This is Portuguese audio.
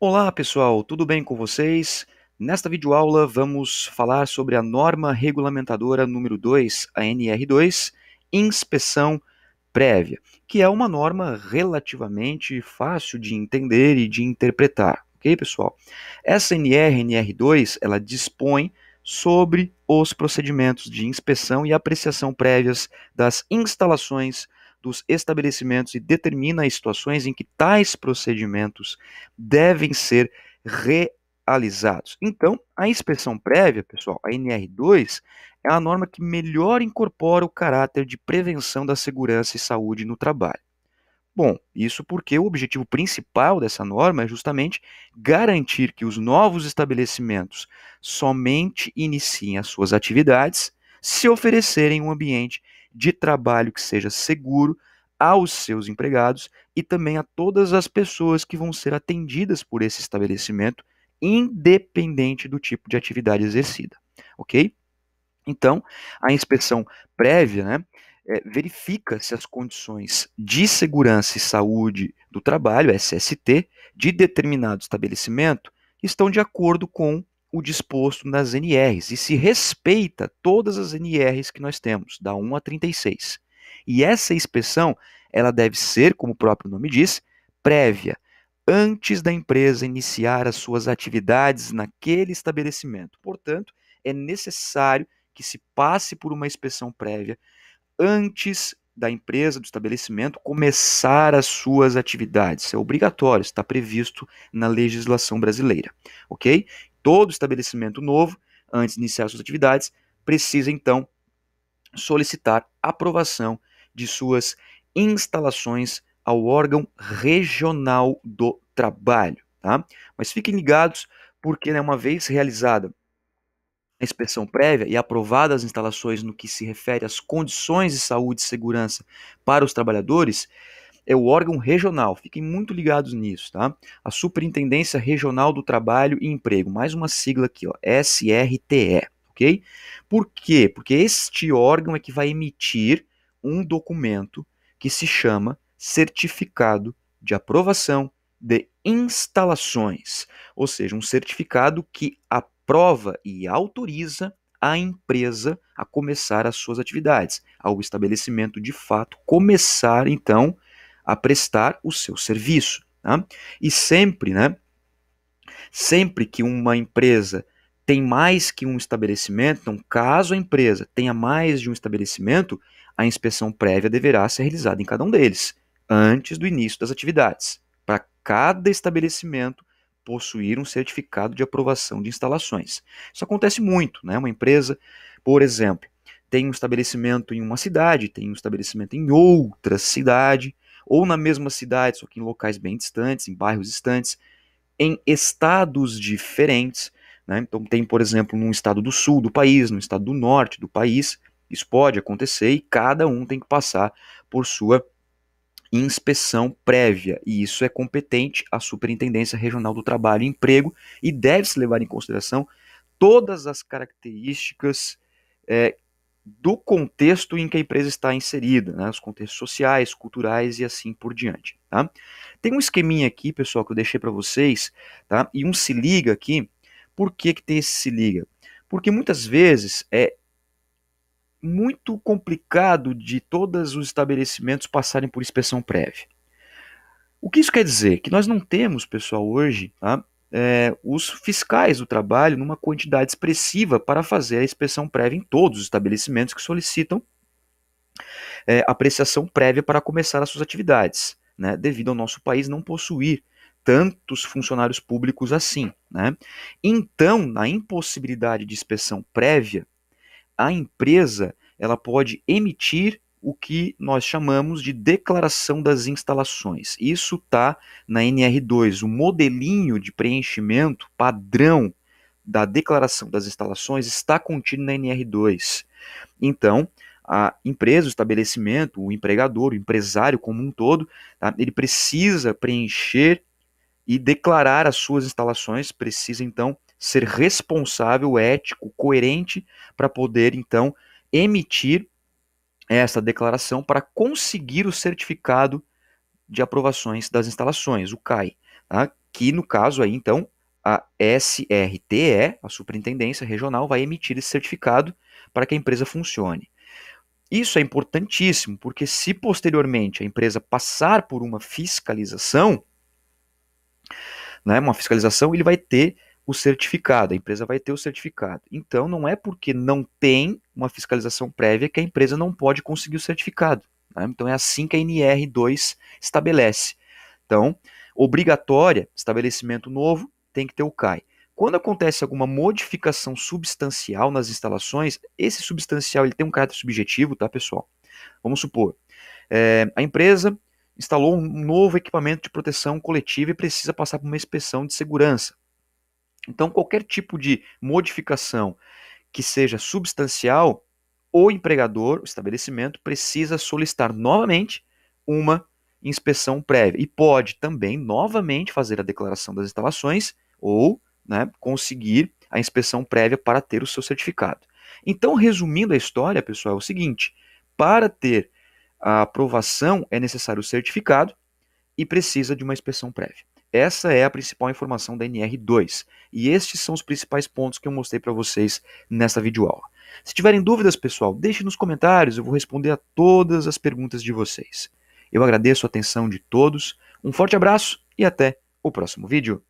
Olá pessoal, tudo bem com vocês? Nesta videoaula vamos falar sobre a norma regulamentadora número 2, a NR2, inspeção prévia, que é uma norma relativamente fácil de entender e de interpretar, ok pessoal? Essa NR, NR2, ela dispõe sobre os procedimentos de inspeção e apreciação prévias das instalações dos estabelecimentos e determina as situações em que tais procedimentos devem ser realizados. Então, a inspeção prévia, pessoal, a NR2, é a norma que melhor incorpora o caráter de prevenção da segurança e saúde no trabalho. Bom, isso porque o objetivo principal dessa norma é justamente garantir que os novos estabelecimentos somente iniciem as suas atividades se oferecerem um ambiente de trabalho que seja seguro aos seus empregados e também a todas as pessoas que vão ser atendidas por esse estabelecimento, independente do tipo de atividade exercida, ok? Então, a inspeção prévia, né, é, verifica se as condições de segurança e saúde do trabalho, SST, de determinado estabelecimento estão de acordo com o disposto nas NRs e se respeita todas as NRs que nós temos, da 1 a 36. E essa inspeção, ela deve ser, como o próprio nome diz, prévia, antes da empresa iniciar as suas atividades naquele estabelecimento. Portanto, é necessário que se passe por uma inspeção prévia antes da empresa, do estabelecimento, começar as suas atividades. é obrigatório, está previsto na legislação brasileira, ok? todo estabelecimento novo, antes de iniciar suas atividades, precisa então solicitar aprovação de suas instalações ao órgão regional do trabalho. Tá? Mas fiquem ligados, porque né, uma vez realizada a inspeção prévia e aprovadas as instalações no que se refere às condições de saúde e segurança para os trabalhadores, é o órgão regional. Fiquem muito ligados nisso, tá? A Superintendência Regional do Trabalho e Emprego, mais uma sigla aqui, ó, SRTE, ok? Por quê? Porque este órgão é que vai emitir um documento que se chama Certificado de Aprovação de Instalações, ou seja, um certificado que aprova e autoriza a empresa a começar as suas atividades, ao estabelecimento de fato começar então a prestar o seu serviço. Tá? E sempre, né, sempre que uma empresa tem mais que um estabelecimento, então caso a empresa tenha mais de um estabelecimento, a inspeção prévia deverá ser realizada em cada um deles, antes do início das atividades, para cada estabelecimento possuir um certificado de aprovação de instalações. Isso acontece muito, né? Uma empresa, por exemplo, tem um estabelecimento em uma cidade, tem um estabelecimento em outra cidade, ou na mesma cidade, só que em locais bem distantes, em bairros distantes, em estados diferentes. Né? Então, tem, por exemplo, num estado do sul do país, no estado do norte do país, isso pode acontecer e cada um tem que passar por sua inspeção prévia, e isso é competente à Superintendência Regional do Trabalho e Emprego e deve-se levar em consideração todas as características é, do contexto em que a empresa está inserida, né? os contextos sociais, culturais e assim por diante. Tá? Tem um esqueminha aqui, pessoal, que eu deixei para vocês, tá? e um se liga aqui. Por que, que tem esse se liga? Porque muitas vezes é muito complicado de todos os estabelecimentos passarem por inspeção prévia. O que isso quer dizer? Que nós não temos, pessoal, hoje, tá? é, os fiscais do trabalho numa quantidade expressiva para fazer a inspeção prévia em todos os estabelecimentos que solicitam é, apreciação prévia para começar as suas atividades, né, devido ao nosso país não possuir tantos funcionários públicos assim. Né. Então, na impossibilidade de inspeção prévia, a empresa ela pode emitir o que nós chamamos de declaração das instalações. Isso está na NR2, o modelinho de preenchimento padrão da declaração das instalações está contido na NR2. Então, a empresa, o estabelecimento, o empregador, o empresário como um todo, tá? ele precisa preencher e declarar as suas instalações, precisa então ser responsável, ético, coerente, para poder então emitir essa declaração para conseguir o certificado de aprovações das instalações, o CAI, tá? que no caso aí então a SRTE, a Superintendência Regional, vai emitir esse certificado para que a empresa funcione. Isso é importantíssimo, porque se posteriormente a empresa passar por uma fiscalização, né, uma fiscalização, ele vai ter o certificado, a empresa vai ter o certificado. Então, não é porque não tem uma fiscalização prévia que a empresa não pode conseguir o certificado. Né? Então, é assim que a NR2 estabelece. Então, obrigatória, estabelecimento novo, tem que ter o CAI. Quando acontece alguma modificação substancial nas instalações, esse substancial ele tem um caráter subjetivo, tá, pessoal? Vamos supor, é, a empresa instalou um novo equipamento de proteção coletiva e precisa passar por uma inspeção de segurança. Então, qualquer tipo de modificação que seja substancial, o empregador, o estabelecimento, precisa solicitar novamente uma inspeção prévia. E pode também, novamente, fazer a declaração das instalações ou né, conseguir a inspeção prévia para ter o seu certificado. Então, resumindo a história, pessoal, é o seguinte: para ter a aprovação é necessário o certificado e precisa de uma inspeção prévia. Essa é a principal informação da NR2 e estes são os principais pontos que eu mostrei para vocês nesta videoaula. Se tiverem dúvidas, pessoal, deixe nos comentários, eu vou responder a todas as perguntas de vocês. Eu agradeço a atenção de todos, um forte abraço e até o próximo vídeo.